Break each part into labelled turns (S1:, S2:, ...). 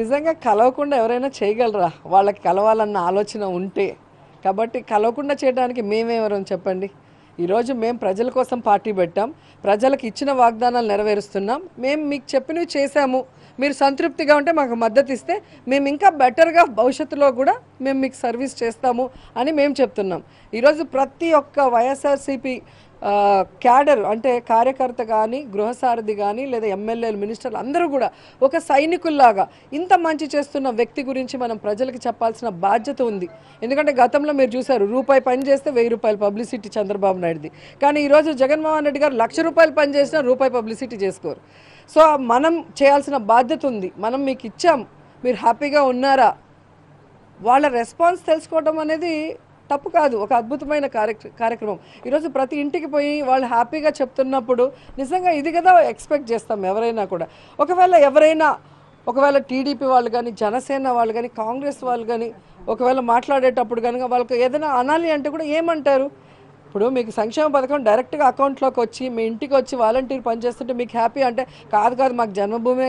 S1: నిజంగా కలవకుండా ఎవరైనా చేయగలరా వాళ్ళకి కలవాలన్న ఆలోచన ఉంటే కాబట్టి కలవకుండా చేయడానికి మేమేమరం చెప్పండి ఈరోజు మేము ప్రజల కోసం పార్టీ పెట్టాం ప్రజలకు ఇచ్చిన వాగ్దానాలు నెరవేరుస్తున్నాం మేము మీకు చెప్పినవి చేశాము మీరు సంతృప్తిగా ఉంటే మాకు మద్దతు ఇస్తే మేము ఇంకా బెటర్గా భవిష్యత్తులో కూడా మేము మీకు సర్వీస్ చేస్తాము అని మేము చెప్తున్నాం ఈరోజు ప్రతి ఒక్క వైఎస్ఆర్సీపీ క్యాడర్ అంటే కార్యకర్త కానీ గృహసారథి కానీ లేదా ఎమ్మెల్యేలు మినిస్టర్లు అందరూ కూడా ఒక సైనికుల్లాగా ఇంత మంచి చేస్తున్న వ్యక్తి గురించి మనం ప్రజలకు చెప్పాల్సిన బాధ్యత ఉంది ఎందుకంటే గతంలో మీరు చూశారు రూపాయి పని చేస్తే వెయ్యి రూపాయలు పబ్లిసిటీ చంద్రబాబు నాయుడుది కానీ ఈరోజు జగన్మోహన్ రెడ్డి గారు లక్ష రూపాయలు పని చేసినా రూపాయి పబ్లిసిటీ చేసుకోరు సో మనం చేయాల్సిన బాధ్యత ఉంది మనం మీకు ఇచ్చాం మీరు హ్యాపీగా ఉన్నారా వాళ్ళ రెస్పాన్స్ తెలుసుకోవడం అనేది తప్పు కాదు ఒక అద్భుతమైన కార్యక్రమం ఈరోజు ప్రతి ఇంటికి పోయి వాళ్ళు హ్యాపీగా చెప్తున్నప్పుడు నిజంగా ఇది కదా ఎక్స్పెక్ట్ చేస్తాం ఎవరైనా కూడా ఒకవేళ ఎవరైనా ఒకవేళ టీడీపీ వాళ్ళు కానీ జనసేన వాళ్ళు కానీ కాంగ్రెస్ వాళ్ళు కానీ ఒకవేళ మాట్లాడేటప్పుడు కనుక వాళ్ళకి ఏదైనా అనాలి అంటే కూడా ఏమంటారు ఇప్పుడు మీకు సంక్షేమ పథకం డైరెక్ట్గా అకౌంట్లోకి వచ్చి మీ ఇంటికి వచ్చి వాలంటీర్ పనిచేస్తుంటే మీకు హ్యాపీ అంటే కాదు కాదు మాకు జన్మభూమి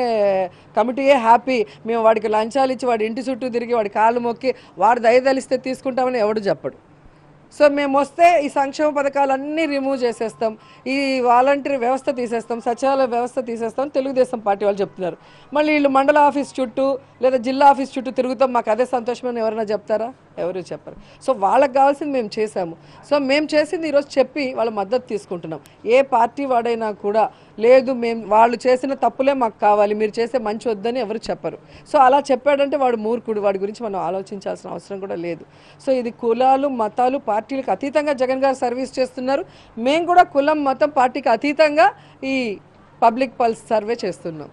S1: కమిటీయే హ్యాపీ మేము వాడికి లంచాలు ఇచ్చి వాడి ఇంటి చుట్టూ తిరిగి వాడి కాళ్ళు మొక్కి వాడు దయదలిస్తే తీసుకుంటామని ఎవడు చెప్పడు సో మేము వస్తే ఈ సంక్షేమ పథకాలన్నీ రిమూవ్ చేసేస్తాం ఈ వాలంటీర్ వ్యవస్థ తీసేస్తాం సచివాలయ వ్యవస్థ తీసేస్తాం తెలుగుదేశం పార్టీ వాళ్ళు చెప్తున్నారు మళ్ళీ వీళ్ళు మండల ఆఫీస్ చుట్టూ లేదా జిల్లా ఆఫీస్ చుట్టూ తిరుగుతాం మాకు అదే సంతోషమని ఎవరైనా చెప్తారా ఎవరు చెప్పరు సో వాళ్ళకి కావాల్సింది మేము చేసాము సో మేము చేసింది ఈరోజు చెప్పి వాళ్ళ మద్దతు తీసుకుంటున్నాం ఏ పార్టీ వాడైనా కూడా లేదు మేము వాళ్ళు చేసిన తప్పులే మాకు కావాలి మీరు చేసే మంచి వద్దని ఎవరు చెప్పరు సో అలా చెప్పాడంటే వాడు మూర్ఖుడు వాడి గురించి మనం ఆలోచించాల్సిన అవసరం కూడా లేదు సో ఇది కులాలు మతాలు పార్టీలకు అతీతంగా జగన్ గారు సర్వీస్ చేస్తున్నారు మేము కూడా కులం మతం పార్టీకి అతీతంగా ఈ పబ్లిక్ పల్స్ సర్వే చేస్తున్నాం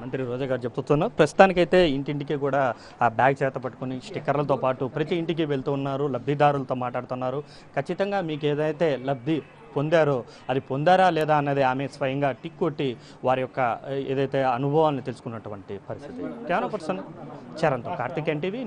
S2: మంత్రి రోజా గారు చెప్తున్నారు ప్రస్తుతానికైతే ఇంటింటికి కూడా ఆ బ్యాగ్ చేత పట్టుకుని స్టిక్కర్లతో పాటు ప్రతి ఇంటికి వెళ్తూ ఉన్నారు లబ్ధిదారులతో మాట్లాడుతున్నారు ఖచ్చితంగా మీకు ఏదైతే లబ్ధి పొందారో అది పొందారా లేదా అన్నది ఆమె స్వయంగా టిక్ కొట్టి వారి యొక్క ఏదైతే అనుభవాన్ని తెలుసుకున్నటువంటి పరిస్థితి క్యానో పర్సన్ చరణ్తో కార్తిక్ ఎన్టీవీ